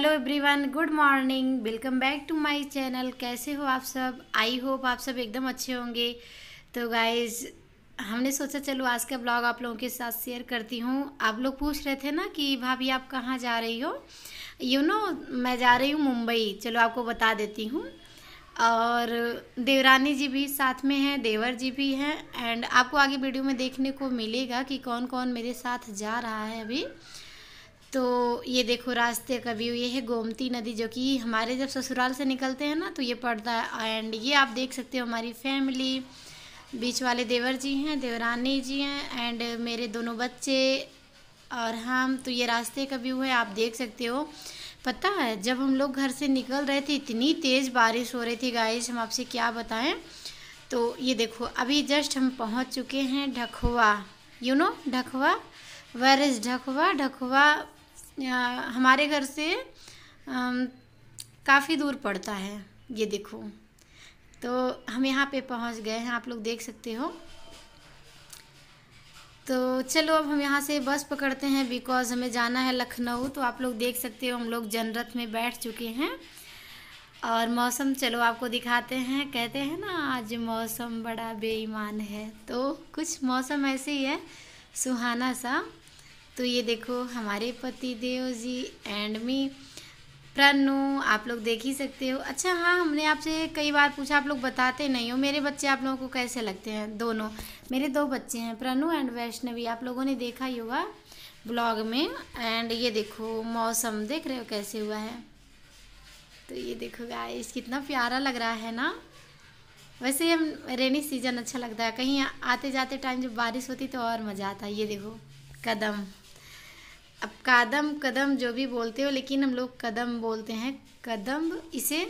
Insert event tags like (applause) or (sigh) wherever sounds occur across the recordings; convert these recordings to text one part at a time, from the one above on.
Hello everyone good morning welcome back to my channel कैसे हो आप सब आई होप आप सब एकदम अच्छे होंगे तो गाइज हमने सोचा चलो आज का ब्लॉग आप लोगों के साथ शेयर करती हूँ आप लोग पूछ रहे थे ना कि भाभी आप कहाँ जा रही हो यू you नो know, मैं जा रही हूँ मुंबई चलो आपको बता देती हूँ और देवरानी जी भी साथ में हैं देवर जी भी हैं एंड आपको आगे वीडियो में देखने को मिलेगा कि कौन कौन मेरे साथ जा रहा है अभी तो ये देखो रास्ते का व्यू ये है गोमती नदी जो कि हमारे जब ससुराल से निकलते हैं ना तो ये पड़ता है एंड ये आप देख सकते हो हमारी फैमिली बीच वाले देवर जी हैं देवरानी जी हैं एंड मेरे दोनों बच्चे और हम तो ये रास्ते का व्यू है आप देख सकते हो पता है जब हम लोग घर से निकल रहे थे इतनी तेज़ बारिश हो रही थी गाइस हम आपसे क्या बताएं तो ये देखो अभी जस्ट हम पहुंच चुके हैं Dhakua you know Dhakua where is Dhakhwa Dhakhwa हमारे घर से काफ़ी दूर पड़ता है ये देखो तो हम यहाँ पे पहुँच गए हैं आप लोग देख सकते हो तो चलो अब हम यहाँ से बस पकड़ते हैं बिकॉज़ हमें जाना है लखनऊ तो आप लोग देख सकते हो हम लोग जनरथ में बैठ चुके हैं और मौसम चलो आपको दिखाते हैं कहते हैं ना आज मौसम बड़ा बेईमान है तो कुछ मौसम ऐसे ही है सुहाना सा तो ये देखो हमारे पति देव जी एंड मी प्रनु आप लोग देख ही सकते हो अच्छा हाँ हमने आपसे कई बार पूछा आप लोग बताते नहीं हो मेरे बच्चे आप लोगों को कैसे लगते हैं दोनों मेरे दो बच्चे हैं प्रनु एंड वैष्णवी आप लोगों ने देखा ही होगा ब्लॉग में एंड ये देखो मौसम देख रहे हो कैसे हुआ है तो ये देखो गाइस कितना प्यारा लग रहा है ना वैसे हम रेनी सीजन अच्छा लगता है कहीं आते जाते टाइम जब बारिश होती तो और मज़ा आता है ये देखो कदम अब कादम कदम जो भी बोलते हो लेकिन हम लोग कदम बोलते हैं कदम इसे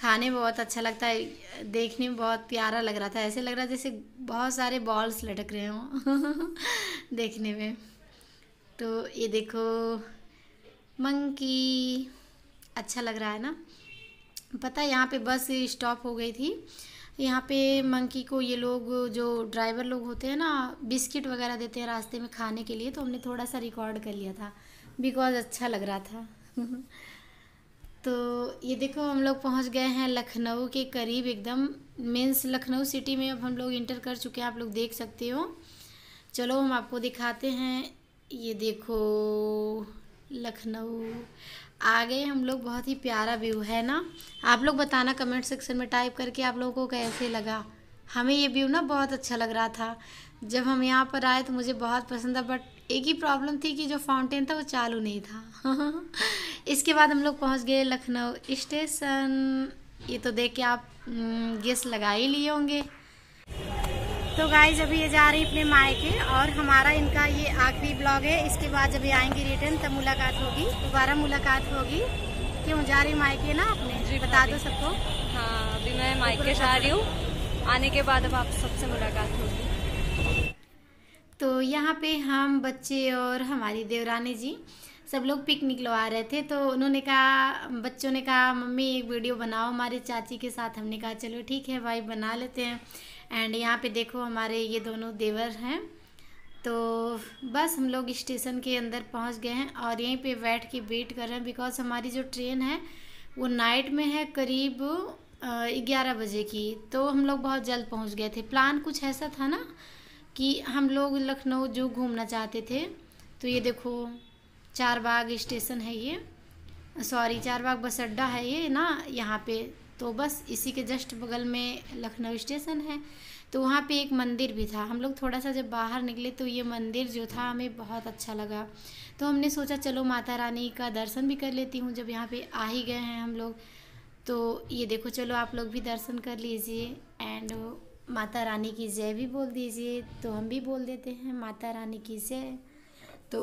खाने में बहुत अच्छा लगता है देखने में बहुत प्यारा लग रहा था ऐसे लग रहा जैसे बहुत सारे बॉल्स लटक रहे हों (laughs) देखने में तो ये देखो मंकी अच्छा लग रहा है ना पता है यहाँ पे बस स्टॉप हो गई थी यहाँ पे मंकी को ये लोग जो ड्राइवर लोग होते हैं ना बिस्किट वगैरह देते हैं रास्ते में खाने के लिए तो हमने थोड़ा सा रिकॉर्ड कर लिया था बिकॉज अच्छा लग रहा था (laughs) तो ये देखो हम लोग पहुँच गए हैं लखनऊ के करीब एकदम मीन्स लखनऊ सिटी में अब हम लोग इंटर कर चुके हैं आप लोग देख सकते हो चलो हम आपको दिखाते हैं ये देखो लखनऊ आगे हम लोग बहुत ही प्यारा व्यू है ना आप लोग बताना कमेंट सेक्शन में टाइप करके आप लोगों को कैसे लगा हमें ये व्यू ना बहुत अच्छा लग रहा था जब हम यहाँ पर आए तो मुझे बहुत पसंद था बट एक ही प्रॉब्लम थी कि जो फाउंटेन था वो चालू नहीं था (laughs) इसके बाद हम लोग पहुँच गए लखनऊ स्टेशन ये तो देख के आप गेस हम्म, लगा ही लिए होंगे तो गाइज अभी ये जा रही अपने मायके और हमारा इनका ये आखिरी ब्लॉग है इसके बाद जब ये आएंगे रिटर्न तब मुलाकात होगी दोबारा मुलाकात होगी क्यों जा रही मायके ना अपने जी बता दो सबको हाँ अभी मैं मायके जा रही हूँ आने के बाद अब आप सबसे मुलाकात होगी तो यहाँ पे हम बच्चे और हमारी देवरानी जी सब लोग पिकनिक निकलवा रहे थे तो उन्होंने कहा बच्चों ने कहा मम्मी एक वीडियो बनाओ हमारे चाची के साथ हमने कहा चलो ठीक है भाई बना लेते हैं एंड यहाँ पे देखो हमारे ये दोनों देवर हैं तो बस हम लोग स्टेशन के अंदर पहुँच गए हैं और यहीं पे बैठ के वेट कर रहे हैं बिकॉज़ हमारी जो ट्रेन है वो नाइट में है करीब ग्यारह बजे की तो हम लोग बहुत जल्द पहुँच गए थे प्लान कुछ ऐसा था ना कि हम लोग लखनऊ जो घूमना चाहते थे तो ये देखो चार बाग स्टेशन है ये सॉरी चार बाग बस अड्डा है ये ना यहाँ पे तो बस इसी के जस्ट बगल में लखनऊ स्टेशन है तो वहाँ पे एक मंदिर भी था हम लोग थोड़ा सा जब बाहर निकले तो ये मंदिर जो था हमें बहुत अच्छा लगा तो हमने सोचा चलो माता रानी का दर्शन भी कर लेती हूँ जब यहाँ पे आ ही गए हैं हम लोग तो ये देखो चलो आप लोग भी दर्शन कर लीजिए एंड माता रानी की जय भी बोल दीजिए तो हम भी बोल देते हैं माता रानी की जय तो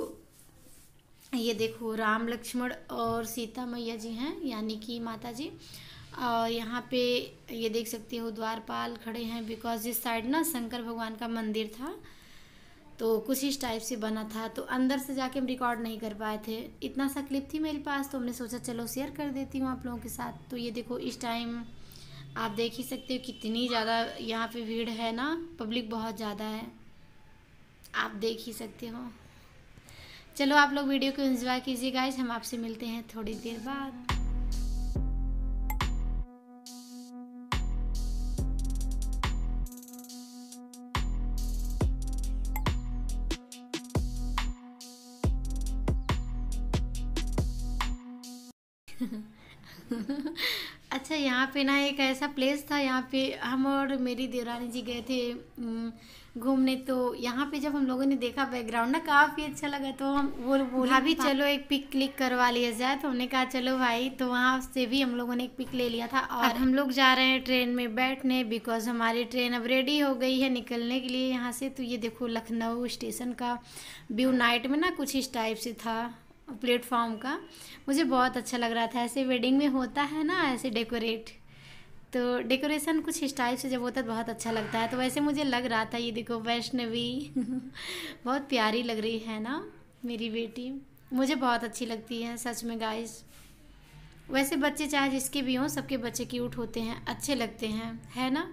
ये देखो राम लक्ष्मण और सीता मैया जी हैं यानी कि माता जी और यहाँ पे ये देख सकते हो द्वारपाल खड़े हैं बिकॉज इस साइड ना शंकर भगवान का मंदिर था तो कुछ इस टाइप से बना था तो अंदर से जाके हम रिकॉर्ड नहीं कर पाए थे इतना सा क्लिप थी मेरे पास तो हमने सोचा चलो शेयर कर देती हूँ आप लोगों के साथ तो ये देखो इस टाइम आप देख ही सकते हो कितनी ज़्यादा यहाँ पे भीड़ है ना पब्लिक बहुत ज़्यादा है आप देख ही सकते हो चलो आप लोग वीडियो को इन्जॉय कीजिए गाइज हम आपसे मिलते हैं थोड़ी देर बाद अच्छा यहाँ पे ना एक ऐसा प्लेस था यहाँ पे हम और मेरी देवरानी जी गए थे घूमने तो यहाँ पे जब हम लोगों ने देखा बैकग्राउंड ना काफ़ी अच्छा लगा तो हम वो बोला भी हाँ। चलो एक पिक क्लिक करवा लिया जाए तो हमने कहा चलो भाई तो वहाँ से भी हम लोगों ने एक पिक ले लिया था और हम लोग जा रहे हैं ट्रेन में बैठने बिकॉज हमारी ट्रेन अब रेडी हो गई है निकलने के लिए यहाँ से तो ये देखो लखनऊ स्टेशन का व्यू नाइट में ना कुछ इस टाइप से था प्लेटफॉर्म का मुझे बहुत अच्छा लग रहा था ऐसे वेडिंग में होता है ना ऐसे डेकोरेट तो डेकोरेशन कुछ इस टाइप से जब होता है तो बहुत अच्छा लगता है तो वैसे मुझे लग रहा था ये देखो वैष्णवी (laughs) बहुत प्यारी लग रही है ना मेरी बेटी मुझे बहुत अच्छी लगती है सच में गाइस वैसे बच्चे चाहे जिसके भी हों सबके बच्चे क्यूट होते हैं अच्छे लगते हैं है ना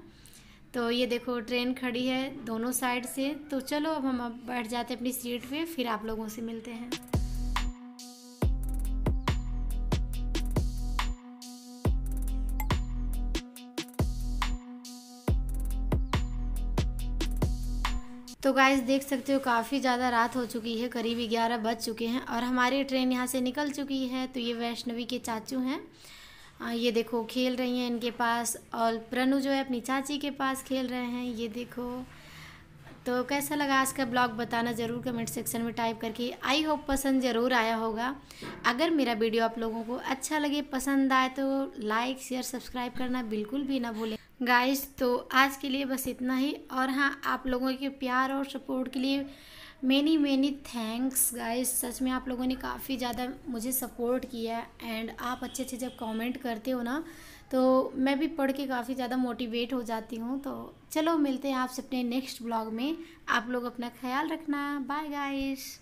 तो ये देखो ट्रेन खड़ी है दोनों साइड से तो चलो अब हम अब बैठ जाते हैं अपनी सीट पे फिर आप लोगों से मिलते हैं तो गाइस देख सकते हो काफ़ी ज़्यादा रात हो चुकी है करीब ग्यारह बज चुके हैं और हमारी ट्रेन यहाँ से निकल चुकी है तो ये वैष्णवी के चाचू हैं ये देखो खेल रही हैं इनके पास और प्रनु जो है अपनी चाची के पास खेल रहे हैं ये देखो तो कैसा लगा आज का ब्लॉग बताना ज़रूर कमेंट सेक्शन में टाइप करके आई होप पसंद ज़रूर आया होगा अगर मेरा वीडियो आप लोगों को अच्छा लगे पसंद आए तो लाइक शेयर सब्सक्राइब करना बिल्कुल भी ना भूलें गाइस तो आज के लिए बस इतना ही और हाँ आप लोगों के प्यार और सपोर्ट के लिए मैनी मैनी थैंक्स गाइस सच में आप लोगों ने काफ़ी ज़्यादा मुझे सपोर्ट किया एंड आप अच्छे अच्छे जब कमेंट करते हो ना तो मैं भी पढ़ के काफ़ी ज़्यादा मोटिवेट हो जाती हूँ तो चलो मिलते हैं आपसे अपने नेक्स्ट ब्लॉग में आप लोग अपना ख्याल रखना बाय गाइस